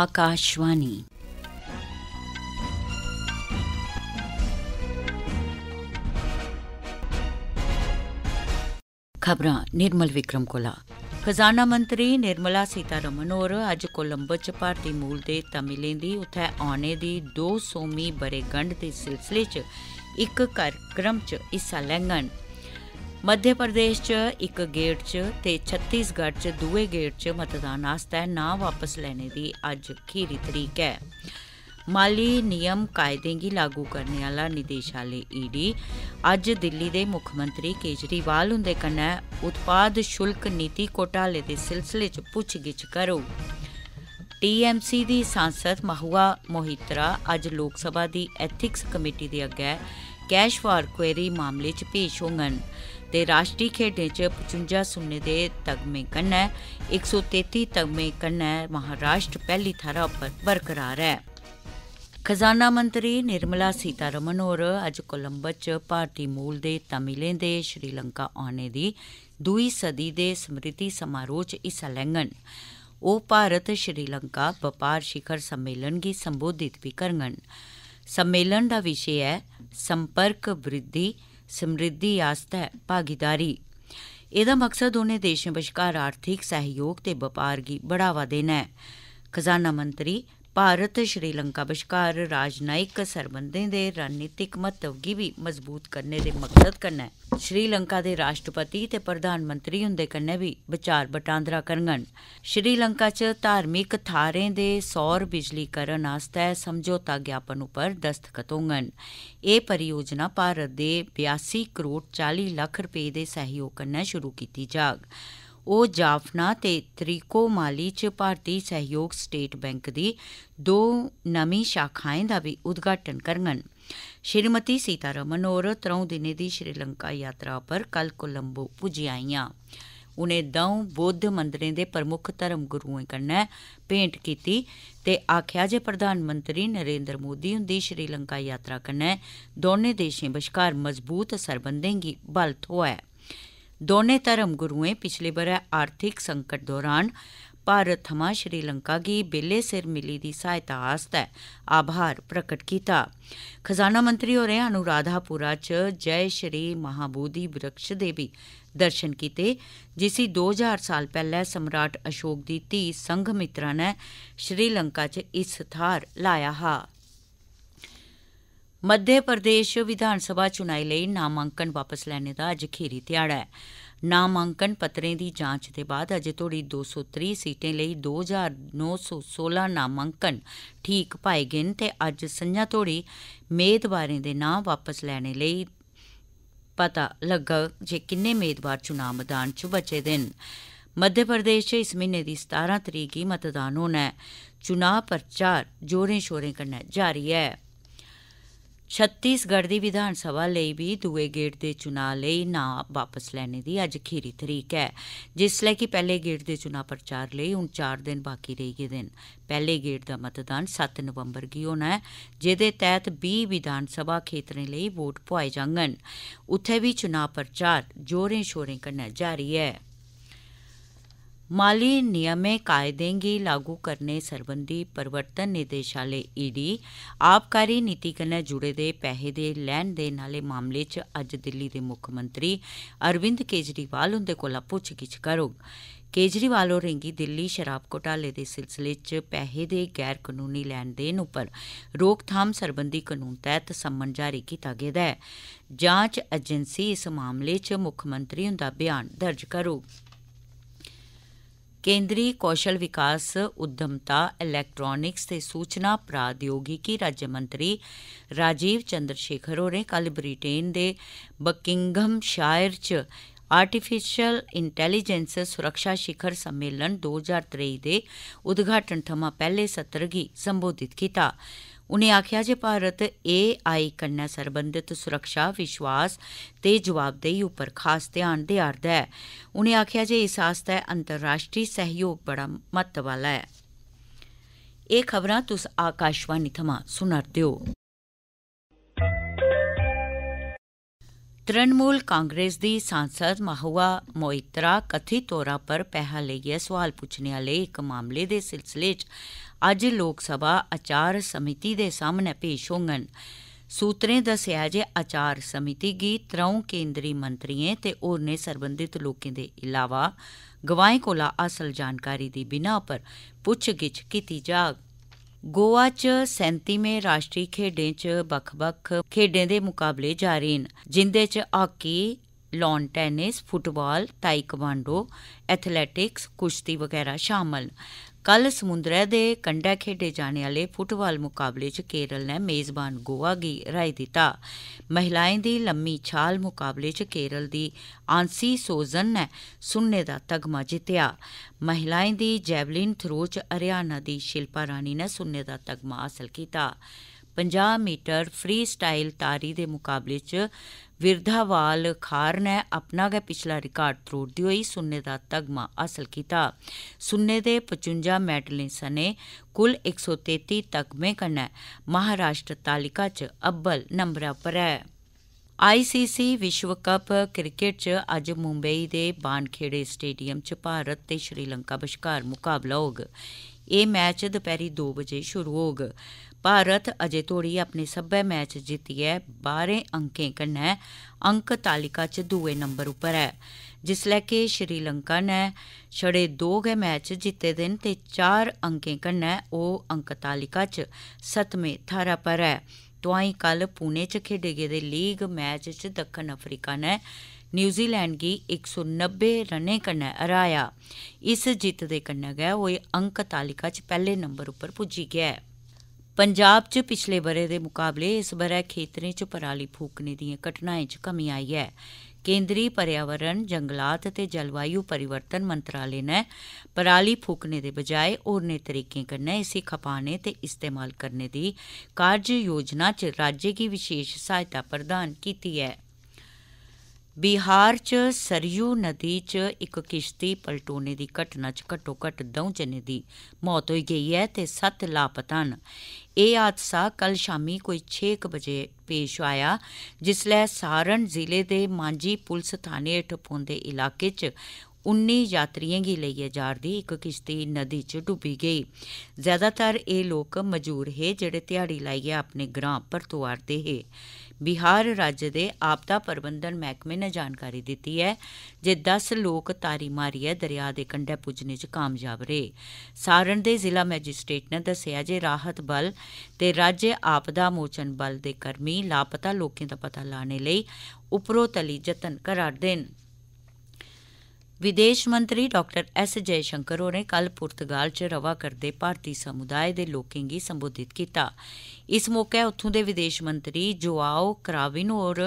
आकाशवाणी ਖਬਰਾਂ ਨਿਰਮਲ ਵਿਕਰਮ ਕੋਲਾ ਖਜ਼ਾਨਾ ਮੰਤਰੀ ਨਿਰਮਲਾ ਸੀਤਾਰਮਨ ਹੋਰ ਅੱਜ ਕੋਲੰਬੋ ਚ ਭਾਰਤੀ ਮੂਲ ਦੇ ਦੀ ਉਥੇ ਆਉਣੇ ਦੀ 200ਵੀਂ ਬਰੇਗੰਡ ਦੇ ਸਿਲਸਿਲੇ ਚ ਇੱਕ ਕਾਰਜਕ੍ਰਮ ਚ ਹਿੱਸਾ ਲੈਣਗੇ मध्य प्रदेश च इक गेड़ च ते छत्तीसगढ़ च दुए गेड़ च मतदान आस्तै नां वापस लैने दी अज्ज खीरी तरीक ऐ माली नियम कायदें गी लागू करने आह्ला निदेशालय ईडी अज्ज दिल्ली दे मुक्खमंत्री केजरीवाल हुंदे कन्नै उत्पाद शुल्क नीति घोटाले दे सिलसिले च पुच्छगिछ करोग टीएमसी दी सांसद महुआ मोहित्रा अज्ज लोकसभा दी एथिक्स कमेटी दे अग्गै कैश फार क्वेरी मामले च पेश होङन ते ਰਾਸ਼ਟਰੀ खेढें च 55 सुन्ने ਦੇ ਤਗਮੇ ਕੰਨ 133 ਤਗਮੇ ਕੰਨ ਮਹਾਰਾਸ਼ਟਰ ਪਹਿਲੀ थाह्र उप्पर ਬਰਕਰਾਰ ਹੈ ਖਜ਼ਾਨਾ ਮੰਤਰੀ ਨਿਰਮਲਾ ਸੀਤਾਰਮਨ ਹੋਰ ਅੱਜ ਕੋਲੰਬੋ ਚ ਭਾਰਤੀ ਮੂਲ ਦੇ ਤਮਿਲੇ ਦੇ ਸ਼੍ਰੀਲੰਕਾ ਆਉਣੇ ਦੀ ਦੂਈ ਸਦੀ ਦੇ ਸਮ੍ਰਿਤੀ ਸਮਾਰੋਹ ਚ ਇਸ ਲੰਗਨ ਉਹ ਭਾਰਤ ਸ਼੍ਰੀਲੰਕਾ ਵਪਾਰ ਸ਼ਿਖਰ ਸੰਮੇਲਨ ਕੀ ਸੰਬੋਧਿਤ ਵੀ ਕਰਨਗੇ ਸੰਮੇਲਨ ਦਾ ਵਿਸ਼ੇ ਹੈ ਸੰਪਰਕ ਵਿਰਧੀ समृद्धि आस्तै भागीदारी एह्दा मकसद उनें देशें बश्कार आर्थिक सैह्योग ते बपार गी बढ़ावा देना ऐ खजाना मंत्री ਭਾਰਤ ਸ਼੍ਰੀਲੰਕਾ ਵਿਚਕਾਰ ਰਾਜਨੈਤਿਕ ਸਰਬੰਧਾਂ ਦੇ ਰਣਨੀਤਿਕ ਮਹੱਤਵ ਗੀ ਵੀ ਮਜ਼ਬੂਤ ਕਰਨ ਦੇ ਮਕਸਦ ਕਰਨਾ ਹੈ ਸ਼੍ਰੀਲੰਕਾ ਦੇ ਰਾਸ਼ਟਰਪਤੀ ਤੇ ਪ੍ਰਧਾਨ ਮੰਤਰੀ ਹੁੰਦੇ ਕੰਨੇ ਵੀ ਵਿਚਾਰ ਵਟਾਂਦਰਾ ਕਰਨਗਣ ਸ਼੍ਰੀਲੰਕਾ 'ਚ ਧਾਰਮਿਕ ਥਾਰੇ ਦੇ ਸੌਰ ਬਿਜਲੀਕਰਨ ਆਸਤੇ ਸਮਝੌਤਾ ਗਿਆਪਨ ਉਪਰ ਦਸਤਖਤ ਹੋਣਗਣ ਇਹ ਪਰਿਯੋਜਨਾ ਭਾਰਤ ਦੇ 82 ਕਰੋੜ 40 ਲੱਖ ਰੁਪਏ ਦੇ ਸਹਿਯੋਗ ਕਰਨਾ ਸ਼ੁਰੂ ਕੀਤੀ ਜਾਗ ਉਹ ਜਾਫਨਾ ਤੇ ਤਰੀਕੋ ਮਾਲੀ ਚ ਭਾਰਤੀ ਸਹਿਯੋਗ ਸਟੇਟ ਬੈਂਕ ਦੀ ਦੋ ਨਵੀਂ ਸ਼ਾਖਾਵਾਂ ਦਾ ਵੀ ਉਦਘਾਟਨ ਕਰਨਗੇ ਸ਼੍ਰੀਮਤੀ ਸੀਤਾਰਮਨ ਔਰ ਤਰੋਂ ਦਿਨੇ ਦੀ ਸ਼੍ਰੀਲੰਕਾ ਯਾਤਰਾ ਪਰ ਕੱਲ ਕੋਲੰਬੋ ਪੁੱਜੀ ਆਈਆਂ ਉਨੇ ਦਉ ਬੁੱਧ ਮੰਦਰੇ ਦੇ ਪ੍ਰਮੁੱਖ ਧਰਮ ਗੁਰੂਆਂ ਕੰਨੇ ਪੇਂਟ ਕੀਤੀ ਤੇ ਆਖਿਆ ਜੇ ਪ੍ਰਧਾਨ ਮੰਤਰੀ ਨਰਿੰਦਰ ਮੋਦੀ ਹੁੰਦੀ ਸ਼੍ਰੀਲੰਕਾ ਯਾਤਰਾ ਕੰਨੇ ਦੋਨੇ ਦੇਸ਼ਾਂ ਵਿਚਕਾਰ ਮਜ਼ਬੂਤ ਦੀ ਬਲ ਹੋਇਆ दोनें धर्म गुरुएं पिछले ब'रै आर्थिक संकट दौरान भारत थमां श्रीलंका गी बेल्ले सिर मिली दी सहायता आस्तै आभार प्रकट कीता खजाना मंत्री होरें अनुराधापुरा च जय श्री महाबोधि वृक्ष दे बी दर्शन कीते जिसी 2000 साल पैह्ले सम्राट अशोक दी धीऽ संघमित्रा ने श्रीलंका च इस थाह्र लाया हा ਮੱਧ ਪ੍ਰਦੇਸ਼ ਵਿਧਾਨ ਸਭਾ ਚੋਣਾਂ ਲਈ ਨਾਮਾਂਕਨ ਵਾਪਸ ਲੈਣੇ ਦਾ ਅੱਜ ਖੀਰੀ ਦਿਹਾੜਾ ਹੈ ਨਾਮਾਂਕਨ ਪੱਤਰੇ ਦੀ ਜਾਂਚ ਦੇ ਬਾਅਦ ਅਜੇ ਤੋੜੀ 230 ਸੀਟਾਂ ਲਈ 2916 ਨਾਮਾਂਕਨ ਠੀਕ ਪਾਏ ਗਏ ਨੇ ਤੇ ਅੱਜ ਸੰਜਾ ਤੋੜੀ ਮੇਦਵਾਰਾਂ ਦੇ ਨਾਂ ਵਾਪਸ ਲੈਣੇ ਲਈ ਪਤਾ ਲੱਗਾ ਜੇ ਕਿੰਨੇ ਮੇਦਵਾਰ ਚੋਣਾਂ ਮੈਦਾਨ 'ਚ ਬਚੇ ਦਿਨ ਮੱਧ ਪ੍ਰਦੇਸ਼ 'ਚ ਇਸ ਮਹੀਨੇ ਦੀ 17 ਤਰੀਕ ਹੀ ਮਤਦਾਨ ਹੋਣਾ ਹੈ ਚੋਣਾਂ ਪ੍ਰਚਾਰ ਜੋਰੇ ਸ਼ੋਰੇ ਕਰਨਾ ਜਾਰੀ ਹੈ ਛੱਤੀਸਗੜ੍ਹ ਦੀ ਵਿਧਾਨ ਸਭਾ ਲਈ ਵੀ ਦੂਏ ਗੇੜ ਦੇ ਚੋਣਾਂ ਲਈ ਨਾਂ ਵਾਪਸ ਲੈਣ ਦੀ ਅੱਜ ਖੀਰੀ ਤਰੀਕ ਹੈ ਜਿਸ ਲਈ ਕਿ ਪਹਿਲੇ ਗੇੜ ਦੇ ਚੋਣਾਂ ਪ੍ਰਚਾਰ ਲਈ ਹੁਣ 4 ਦਿਨ ਬਾਕੀ ਰਹਿ ਗਏ ਦਿਨ ਪਹਿਲੇ ਗੇੜ ਦਾ ਮਤਦਾਨ 7 ਨਵੰਬਰ ਕੀ ਹੋਣਾ ਹੈ ਜਿਹਦੇ ਤਹਿਤ 20 ਵਿਧਾਨ ਸਭਾ ਖੇਤਰਾਂ ਲਈ ਵੋਟ ਪੁਆਏ ਜਾਣਗੇ ਉੱਥੇ ਵੀ ਚੁਣਾ ਪ੍ਰਚਾਰ ਜੋਰੇ ਸ਼ੋਰੇ ਕਰਨਾ ਜਾਰੀ ਹੈ ਮਾਲੀ ਨਿਯਮੇ ਕਾਇਦੇ ਗੀ ਲਾਗੂ ਕਰਨੇ ਸਰਬੰਦੀ ਪਰਵਰਤਨ ਨਿਦੇਸ਼ਾਲੇ ਈਡੀ e ਆਪਕਾਰੀ ਨੀਤੀ ਕਨੇ ਜੁੜੇ ਦੇ ਪਹਿਹੇ ਦੇ ਲੈਣ ਦੇ ਨਾਲੇ ਮਾਮਲੇ ਚ ਅੱਜ ਦਿੱਲੀ ਦੇ ਮੁੱਖ ਮੰਤਰੀ ਅਰਵਿੰਦ ਕੇਜਰੀਵਾਲ ਹੁੰਦੇ ਕੋਲ ਪੁੱਛ ਗਿੱਛ ਕਰੋ ਕੇਜਰੀਵਾਲ ਰਿੰਗੀ ਦਿੱਲੀ ਸ਼ਰਾਬ ਘੋਟਾਲੇ ਦੇ ਸਿਲਸਿਲੇ ਚ ਪੈਸੇ ਦੇ ਗੈਰ ਕਾਨੂੰਨੀ ਲੈਣ ਦੇਣ ਉੱਪਰ ਰੋਕਥਾਮ ਸਰਬੰਦੀ ਕਾਨੂੰਨ ਤਹਿਤ ਸੰਮਨ ਜਾਰੀ ਕੀਤਾ ਗਿਆ ਹੈ ਜਾਂਚ ਏਜੰਸੀ ਇਸ ਮਾਮਲੇ ਚ ਮੁੱਖ ਮੰਤਰੀ ਹੁੰਦਾ ਬਿਆਨ ਦਰਜ ਕਰੋ ਕੇਂਦਰੀ ਕੌਸ਼ਲ ਵਿਕਾਸ ਉਦਮਤਾ ਇਲੈਕਟ੍ਰੋਨਿਕਸ ਤੇ ਸੂਚਨਾ ਪ੍ਰਾਦਯੋਗਿਕੀ ਰਾਜ ਮੰਤਰੀ ਰਾਜੀਵ ਚੰਦਰ ਸ਼ੇਖਰ ਹੋਰੇ ਕੱਲ ਬ੍ਰਿਟੇਨ ਦੇ ਬਕਿੰਗਮ ਸ਼ਾਇਰ 'ਚ ਆਰਟੀਫੀਸ਼ੀਅਲ ਇੰਟੈਲੀਜੈਂਸ ਸੁਰੱਖਿਆ ਸਿਖਰ ਸੰਮੇਲਨ 2023 ਦੇ ਉਦਘਾਟਨ ਥਮਾ ਪਹਿਲੇ ਸੱਤਰ ਗੀ ਸੰਬੋਧਿਤ ਕੀਤਾ ਉਨੇ ਆਖਿਆ ਜੇ ਭਾਰਤ ਏ ਆਈ ਕੰਨਾ ਸਰਬੰਧਿਤ ਸੁਰੱਖਿਆ ਵਿਸ਼ਵਾਸ ਤੇ ਜਵਾਬਦੇਹੀ ਉੱਪਰ ਖਾਸ ਧਿਆਨ ਦੇ ਆਰਦਾ ਹੈ ਉਨੇ ਆਖਿਆ ਜੇ ਇਸ ਆਸਤਾ ਅੰਤਰਰਾਸ਼ਟਰੀ ਸਹਿਯੋਗ ਬੜਾ ਮਹੱਤਵ ਵਾਲਾ ਹੈ ਇਹ ਖਬਰਾਂ ਤੁਸ ਆਕਾਸ਼ਵਾਨੀ ਥਮਾ ਸੁਣਰਦੇ ਹੋ ਤ੍ਰਿਣਮੂਲ ਕਾਂਗਰਸ ਦੀ ਸਾਂਸਦ ਮਹੂਆ ਮੋਇਤਰਾ ਕਥਿਤ ਤੌਰ ਪਰ ਪਹਿਲ ਲਈਏ ਸਵਾਲ ਪੁੱਛਣ ਵਾਲੇ ਇੱਕ ਮਾਮਲੇ ਦੇ ਸਿਲਸਿਲੇ 'ਚ ਅੱਜ ਲੋਕ ਸਭਾ ਆਚਾਰ ਸਮਿਤੀ ਦੇ ਸਾਹਮਣੇ ਪੇਸ਼ ਹੋਣਗੇ ਸੂਤਰੇ ਦੱਸਿਆ ਜੇ ਆਚਾਰ ਸਮਿਤੀ ਗੀ ਤਰੋਂ ਕੇਂਦਰੀ ਮੰਤਰੀਆਂ ਤੇ ਹੋਰਨੇ ਸਰਬੰਧਿਤ ਲੋਕਾਂ ਦੇ ਇਲਾਵਾ ਗਵਾਹਾਂ ਕੋਲ ਅਸਲ ਜਾਣਕਾਰੀ ਦੀ ਬਿਨਾ ਪਰ ਪੁੱਛਗਿੱਛ ਕੀਤੀ ਜਾਵੇ ਗੋਆ 'ਚ 37ਵੇਂ ਰਾਸ਼ਟਰੀ ਖੇਡਾਂ 'ਚ ਵੱਖ-ਵੱਖ ਖੇਡਾਂ ਦੇ ਮੁਕਾਬਲੇ ਜਾਰੀ ਹਨ ਜਿੰਦੇ 'ਚ hockey lawn tennis football taekwondo athletics ਕੁਸ਼ਤੀ ਵਗੈਰਾ ਸ਼ਾਮਲ ਕੱਲ ਸਮੁੰਦਰੇ ਦੇ ਕੰਡਾ ਖੇਡੇ ਜਾਣ ਵਾਲੇ ਫੁੱਟਬਾਲ ਮੁਕਾਬਲੇ 'ਚ ਕੇਰਲ ਨੇ ਮੇਜ਼ਬਾਨ ਗੋਆ ਦੀ ਰਾਏ ਦਿੱਤਾ ਮਹਿਲਾਵਾਂ ਦੀ ਲੰਮੀ ਛਾਲ ਮੁਕਾਬਲੇ 'ਚ ਕੇਰਲ ਦੀ ਆਂਸੀ ਸੋਜ਼ਨ ਨੇ ਸੁੰਨੇ ਦਾ ਤਗਮਾ ਜਿੱਤਿਆ ਮਹਿਲਾਵਾਂ ਦੀ ਜੈਵਲਿਨ ਥਰੋ 'ਚ ਹਰਿਆਣਾ ਦੀ ਸ਼ਿਲਪਾ ਰਾਣੀ ਨੇ ਸੁੰਨੇ ਦਾ ਤਗਮਾ ਹਾਸਲ ਕੀਤਾ 50 ਮੀਟਰ ਫ੍ਰੀ ਸਟਾਈਲ ਤਾਰੀ ਦੇ ਮੁਕਾਬਲੇ 'ਚ ਵਿਰਧਾਵਾਲ ਖਾਰ ਨੇ ਆਪਣਾ ਗਾ ਪਿਛਲਾ ਰਿਕਾਰਡ ਤੋੜਦੀ ਹੋਈ ਸੁੰਨੇ ਦਾ ਤਗਮਾ ਹਾਸਲ ਕੀਤਾ ਸੁੰਨੇ ਦੇ 55 ਮੈਡਲਾਂ ਸਨੇ ਕੁੱਲ 133 ਤਗਮੇ ਕਰਨਾ ਮਹਾਰਾਸ਼ਟਰ ਤਾਲਿਕਾ 'ਚ ਅੱਬਲ ਨੰਬਰ ਉੱਪਰ ਹੈ ICC ਵਿਸ਼ਵ ਕੱਪ ਕ੍ਰਿਕਟ 'ਚ ਅੱਜ ਮੁੰਬਈ ਦੇ ਬਾਨਖੇੜੇ ਸਟੇਡੀਅਮ 'ਚ ਭਾਰਤ ਤੇ ਸ਼੍ਰੀਲੰਕਾ ਵਿਚਕਾਰ ਮੁਕਾਬਲਾ ਹੋਗ ਇਹ ਮੈਚ ਦੁਪਹਿਰੀ 2 ਵਜੇ ਸ਼ੁਰੂ ਹੋਗ ਭਾਰਤ ਅਜੇ ਤੋੜੀ ਆਪਣੇ ਸੱਭੇ ਮੈਚ ਜਿੱਤੀ ਹੈ 12 ਅੰਕਾਂ ਕਨੇ ਅੰਕ ਤਾਲਿਕਾ ਚ ਦੂਏ ਨੰਬਰ ਉੱਪਰ ਹੈ ਜਿਸ ਲੈ ਕੇ ਸ਼੍ਰੀਲੰਕਾ ਨੇ ਛੜੇ ਦੋ ਗੇ ਮੈਚ ਜਿੱਤੇ ਦਿਨ ਤੇ 4 ਅੰਕਾਂ ਕਨੇ ਉਹ ਅੰਕ ਤਾਲਿਕਾ ਚ 7ਵੇਂ ਥਾਰਾ ਪਰ ਹੈ ਤੁਆਈ ਕੱਲ ਪੂਨੇ ਚ ਖੇਡੇ ਗਏ ਦੇ ਲੀਗ ਮੈਚ ਚ ਦੱਖਣ ਅਫਰੀਕਾ ਨੇ ਨਿਊਜ਼ੀਲੈਂਡ ਕੀ 190 ਰਨੇ ਕਨੇ ਅਰਾਇਆ ਇਸ ਜਿੱਤ ਦੇ ਕਨੇ ਗਿਆ ਉਹ ਅੰਕ ਤਾਲਿਕਾ ਚ ਪਹਿਲੇ ਨੰਬਰ ਉੱਪਰ ਪੁੱਜੀ ਗਿਆ ਹੈ ਪੰਜਾਬ 'ਚ ਪਿਛਲੇ ਬਰੇ ਦੇ ਮੁਕਾਬਲੇ ਇਸ ਬਰੇ ਖੇਤਰੇ 'ਚ ਪਰਾਲੀ ਫੂਕਣੇ ਦੀਆਂ ਘਟਨਾਵਾਂ 'ਚ ਕਮੀ ਆਈ ਹੈ ਕੇਂਦਰੀ ਪਰਿਆਵਰਣ ਜੰਗਲਾਤ ਤੇ ਜਲਵਾਯੂ ਪਰਿਵਰਤਨ ਮੰਤਰਾਲੇ ਨੇ ਪਰਾਲੀ ਫੂਕਣੇ ਦੇ ਬਜਾਏ ਹੋਰਨੇ ਤਰੀਕੇ ਕਰਨੇ ਇਸੇ ਖਪਾਣੇ ਤੇ ਇਸਤੇਮਾਲ ਕਰਨੇ ਦੀ ਕਾਰਜ ਯੋਜਨਾ 'ਚ ਰਾਜੇ ਦੀ ਵਿਸ਼ੇਸ਼ ਸਹਾਇਤਾ ਪ੍ਰਦਾਨ ਕੀਤੀ ਹੈ ਬਿਹਾਰ 'ਚ ਸਰਯੂ ਨਦੀ 'ਚ ਇੱਕ ਕਿਸ਼ਤੀ ਪਲਟੋਨੇ ਦੀ ਘਟਨਾ 'ਚ ਘਟੋ ਘਟ 2 ਜਣੇ ਦੀ ਮੌਤ ਹੋਈ ਗਈ ਹੈ ਤੇ 7 ਲਾਪਤਾ ਹਨ ਇਹ ਹਾਦਸਾ ਕੱਲ ਸ਼ਾਮੀ ਕੋਈ 6 ਵਜੇ ਪੇਸ਼ ਆਇਆ ਜਿਸ ਲੈ ਸਾਰਨ ਜ਼ਿਲ੍ਹੇ ਦੇ ਮਾਂਜੀ ਪੁਲਿਸ ਥਾਣੇ ਠਪੋਂਦੇ ਪੁੰਦੇ ਇਲਾਕੇ 'ਚ 19 ਯਾਤਰੀਆਂ ਦੀ ਲਈ ਜਾਰਦੀ ਇੱਕ ਕਿਸ਼ਤੀ ਨਦੀ 'ਚ ਡੁੱਬੀ ਗਈ ਜ਼ਿਆਦਾਤਰ ਇਹ ਲੋਕ ਮਜ਼ਦੂਰ ਹੈ ਜਿਹੜੇ ਦਿਹਾੜੀ ਲਾਈਏ ਆਪਣੇ ਗ੍ਰਾਮ ਪਰ ਤੋਂ ਆਰਦੇ ਹੈ ਬਿਹਾਰ ਰਾਜ ਦੇ ਆਪਦਾ ਪ੍ਰਬੰਧਨ ਮਹਿਕਮੇ ਨੇ ਜਾਣਕਾਰੀ ਦਿੱਤੀ ਹੈ ਜੇ 10 ਲੋਕ ਤਾਰੀ ਮਾਰੀਏ ਦਰਿਆ ਦੇ ਕੰਢੇ ਪੁੱਜਣੇ 'ਚ ਕਾਮਯਾਬ ਰਹੇ ਸਾਰਨ ਦੇ ਜ਼ਿਲ੍ਹਾ ਮੈਜਿਸਟ੍ਰੇਟ ਨੇ ਦੱਸਿਆ ਜੇ ਰਾਹਤ ਬਲ ਤੇ ਰਾਜ ਆਪਦਾ ਮੋਚਨ ਬਲ ਦੇ ਕਰਮੀ ਲਾਪਤਾ ਲੋਕਾਂ ਦਾ ਪਤਾ ਲਾਣੇ ਲਈ ਉਪਰੋਤਲੀ ਯਤਨ ਕਰਾਰ ਦੇਣ ਵਿਦੇਸ਼ ਮੰਤਰੀ ਡਾਕਟਰ ਐਸ ਜੈ ਸ਼ੰਕਰ ਹੋਰੇ ਕੱਲ ਪੁਰਤਗਾਲ ਚ ਰਵਾ ਕਰਦੇ ਭਾਰਤੀ ਸਮੁਦਾਇ ਦੇ ਲੋਕਾਂ ਨੂੰ ਸੰਬੋਧਿਤ ਕੀਤਾ ਇਸ ਮੌਕੇ ਉੱਥੋਂ ਦੇ ਵਿਦੇਸ਼ ਮੰਤਰੀ ਜੋਆਓ ਕਰਾਵਿਨ ਹੋਰ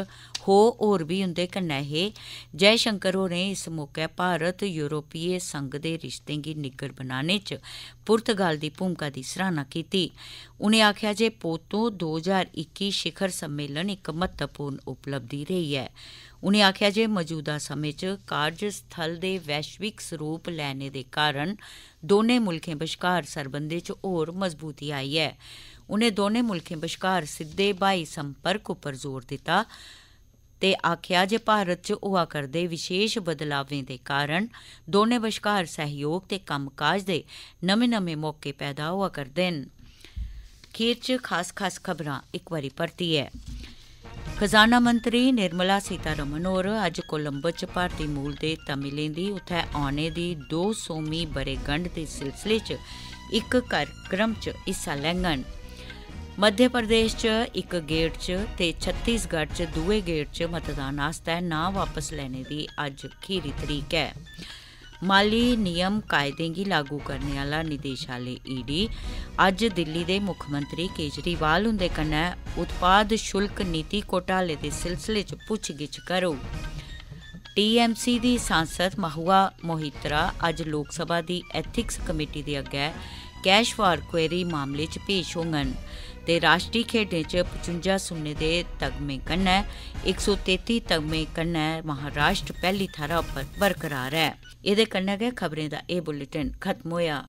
ਹੋ ਹੋਰ ਵੀ ਹੁੰਦੇ ਕਨੇਹੇ ਜੈ ਸ਼ੰਕਰ ਹੋਰੇ ਇਸ ਮੌਕੇ ਭਾਰਤ ਯੂਰੋਪੀਅਨ ਸੰਘ ਦੇ ਰਿਸ਼ਤੇ ਗੀ ਨਿੱਗਰ ਬਣਾਉਣੇ ਚ ਪੁਰਤਗਾਲ ਦੀ ਭੂਮਿਕਾ ਦੀ ਸਰਾਹਨਾ ਕੀਤੀ ਉਹਨੇ ਆਖਿਆ ਜੇ ਪੋਤੋ 2021 ਸ਼ਿਖਰ ਸੰਮੇਲਨ ਇੱਕ ਮਹੱਤਵਪੂਰਨ ਉਪਲਬਧੀ ਰਹੀ ਹੈ ਉਨੇ ਆਖਿਆ ਜੇ ਮੌਜੂਦਾ ਸਮੇਂ 'ਚ ਕਾਰਜ ਸਥਲ ਦੇ ਵੈਸ਼ਵਿਕ ਸਰੂਪ ਲੈਣੇ ਦੇ ਕਾਰਨ ਦੋਨੇ ਮੁਲਕਾਂ ਵਿਚਕਾਰ ਸਰਬੰਧੇ 'ਚ ਹੋਰ ਮਜ਼ਬੂਤੀ ਆਈ ਹੈ ਉਨੇ ਦੋਨੇ ਮੁਲਕਾਂ ਵਿਚਕਾਰ ਸਿੱਧੇ ਬਾਈ ਸੰਪਰਕ ਉੱਪਰ ਜ਼ੋਰ ਦਿੱਤਾ ਤੇ ਆਖਿਆ ਜੇ ਭਾਰਤ 'ਚ ਹੋਆ ਕਰਦੇ ਵਿਸ਼ੇਸ਼ ਬਦਲਾਵਾਂ ਦੇ ਕਾਰਨ ਦੋਨੇ ਵਿਚਕਾਰ ਸਹਿਯੋਗ ਤੇ ਕੰਮਕਾਜ ਦੇ ਨਵੇਂ-ਨਵੇਂ ਮੌਕੇ ਪੈਦਾ ਹੋਆ ਕਰਦੇ ਨੇ ਖੇਚ 'ਚ ਖਾਸ-ਖਾਸ ਖਬਰਾਂ ਇੱਕ ਵਾਰੀ ਪਰਤੀ ਹੈ ਖਜ਼ਾਨਾ ਮੰਤਰੀ ਨਿਰਮਲਾ ਸੀਤਾਰਮਨ ਹੋਰ ਅੱਜ ਕੋਲੰਬੋ ਚ ਭਾਰਤੀ ਮੂਲ ਦੇ ਦੀ ਉਥੇ ਆਉਣੇ ਦੀ 200ਵੀਂ ਬਰੇਗੰਡ ਦੇ ਸਿਲਸਿਲੇ ਚ ਇੱਕ ਕਾਰਜਕ੍ਰਮ ਚ ਹਿੱਸਾ ਲੈਣਗੇ ਮੱਧ ਪ੍ਰਦੇਸ਼ 'ਚ ਇੱਕ ਗੇਟ 'ਚ ਤੇ ਛੱਤੀਸਗੜ੍ਹ 'ਚ ਦੂਏ ਗੇਟ 'ਚ ਮਤਦਾਨ ਆਸਤਾ ਨਾ ਵਾਪਸ ਲੈਣੇ ਦੀ ਅੱਜ ਖੀਰੀ ਤਰੀਕ ਹੈ ਮਾਲੀ ਨਿਯਮ ਕਾਇਦੇਗੀ ਲਾਗੂ ਕਰਨ ਵਾਲਾ ਨਿਦੇਸ਼ਾਲੇ ਈਡੀ e ਅੱਜ ਦਿੱਲੀ ਦੇ ਮੁੱਖ ਮੰਤਰੀ ਕੇਜਰੀਵਾਲ ਹੁੰਦੇ ਕੰਨ ਉਤਪਾਦ ਸ਼ੁਲਕ ਨੀਤੀ ਕੋਟਾਲੇ ਦੇ ਸਿਲਸਿਲੇ 'ਚ ਪੁੱਛਗਿੱਛ ਕਰੋ ਟੀਐਮਸੀ ਦੀ ਸੰਸਦ ਮਹੂਆ ਮੋਹਿਤਰਾ ਅੱਜ ਲੋਕ ਸਭਾ ਦੀ ਐਥਿਕਸ ਕਮੇਟੀ ਦੇ ਅੱਗੇ ਕੈਸ਼ ਫਾਰ ਕੁਐਰੀ ਮਾਮਲੇ 'ਚ ਪੇਸ਼ ਹੋਣਗੇ ਤੇ ਰਾਸ਼ਟਰੀ ਖੇਡਾਂ 'ਚ 55 ਸੁਨੇ ਦੇ ਤਗਮੇ ਕੰਨਾ 133 ਤਗਮੇ ਕੰਨਾ ਮਹਾਰਾਸ਼ਟਰ ਪਹਿਲੀ ਥਾਰਾ ਉੱਪਰ ਬਰਕਰਾਰ ਹੈ ਇਹਦੇ ਕੰਨਾ ਗਏ ਖਬਰੇ ਦਾ ਇਹ ਬੁਲੇਟਿਨ ਖਤਮ ਹੋਇਆ